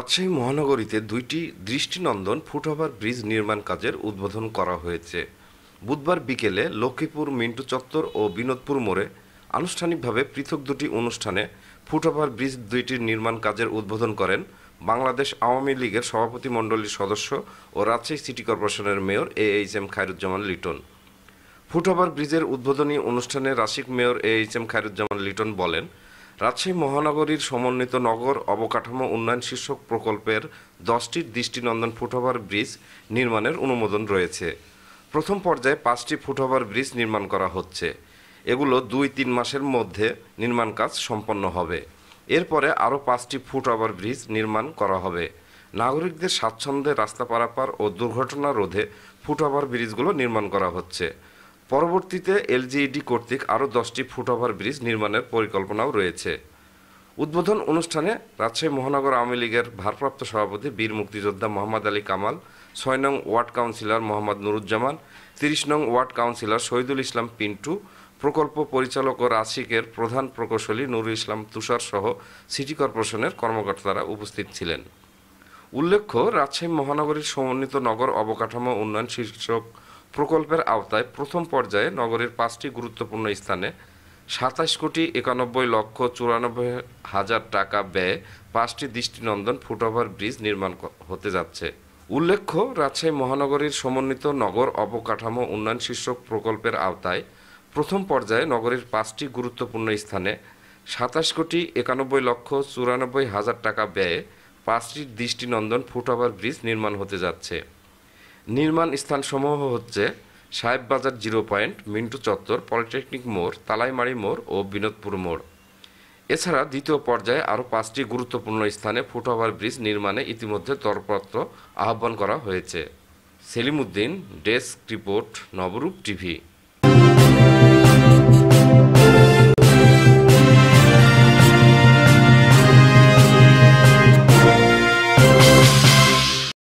রাজশাহী মহানগরীতে দুইটি দৃষ্টিনন্দন ফুটওভার ব্রিজ নির্মাণ কাজের উদ্বোধন করা হয়েছে বুধবার বিকেলে লক্ষ্মীপুর মিন্টু চত্বর ও বিনোদপুর মোড়ে আনুষ্ঠানিকভাবে পৃথক দুটি অনুষ্ঠানে ফুটওভার ব্রিজ দুইটির নির্মাণ কাজের উদ্বোধন করেন বাংলাদেশ আওয়ামী লীগের সভাপতিমণ্ডলীর সদস্য ও রাজশাহী সিটি কর্পোরেশনের mayor A H M Khairuzzaman Liton foot over ব্রিজের উদ্বোধনী অনুষ্ঠানে Rasik mayor A H M Khairuzzaman Liton বলেন রাজশাহী মহানগরীর সমন্বিত নগর অবকাঠামো উন্নয়ন শীর্ষক প্রকল্পের দশটির দৃষ্টিনন্দন ফুটওভার ব্রিজ নির্মাণের অনুমোদন রয়েছে প্রথম পর্যায়ে পাঁচটি ফুটওভার ব্রিজ নির্মাণ করা হচ্ছে এগুলো দুই তিন মাসের মধ্যে নির্মাণ কাজ সম্পন্ন হবে এরপরে আরও পাঁচটি ফুটওভার ব্রিজ নির্মাণ করা হবে নাগরিকদের স্বাচ্ছন্দ্যে রাস্তা পারাপার ও দুর্ঘটনা রোধে ফুটওভার ব্রিজগুলো নির্মাণ করা হচ্ছে পরবর্তীতে এলজিইডি কর্তৃক আরও দশটি ফুটওভার ব্রিজ নির্মাণের পরিকল্পনাও রয়েছে উদ্বোধন অনুষ্ঠানে রাজশাহী মহানগর আওয়ামী লীগের ভারপ্রাপ্ত সভাপতি বীর মুক্তিযোদ্ধা মোহাম্মদ আলী কামাল ছয় নং ওয়ার্ড কাউন্সিলর মোহাম্মদ নুরুজ্জামান তিরিশ নং ওয়ার্ড কাউন্সিলর শহীদুল ইসলাম পিন্টু প্রকল্প পরিচালক ও রাশিকের প্রধান প্রকৌশলী নুরুল ইসলাম তুষার সহ সিটি কর্পোরেশনের কর্মকর্তারা উপস্থিত ছিলেন উল্লেখ্য রাজশাহী মহানগরীর সমন্বিত নগর অবকাঠামো উন্নয়ন শীর্ষক প্রকল্পের আওতায় প্রথম পর্যায়ে নগরের পাঁচটি গুরুত্বপূর্ণ স্থানে সাতাশ কোটি একানব্বই লক্ষ চুরানব্বই হাজার টাকা ব্যয়ে পাঁচটি দৃষ্টিনন্দন ফুটওভার ব্রিজ নির্মাণ হতে যাচ্ছে উল্লেখ্য রাজশাহী মহানগরীর সমন্বিত নগর অবকাঠামো উন্নয়ন শীর্ষক প্রকল্পের আওতায় প্রথম পর্যায়ে নগরের পাঁচটি গুরুত্বপূর্ণ স্থানে সাতাশ কোটি একানব্বই লক্ষ চুরানব্বই হাজার টাকা ব্যয়ে পাঁচটি দৃষ্টিনন্দন ফুটওভার ব্রিজ নির্মাণ হতে যাচ্ছে নির্মাণ স্থানসমূহ হচ্ছে সাহেব বাজার জিরো পয়েন্ট মিন্টু চত্বর পলিটেকনিক মোড় তালাইমারি মোড় ও বিনোদপুর মোড় এছাড়া দ্বিতীয় পর্যায়ে আরও পাঁচটি গুরুত্বপূর্ণ স্থানে ফুটওভার ব্রিজ নির্মাণে ইতিমধ্যে তরপত্র আহ্বান করা হয়েছে Selimuddin desk report Nabarup TV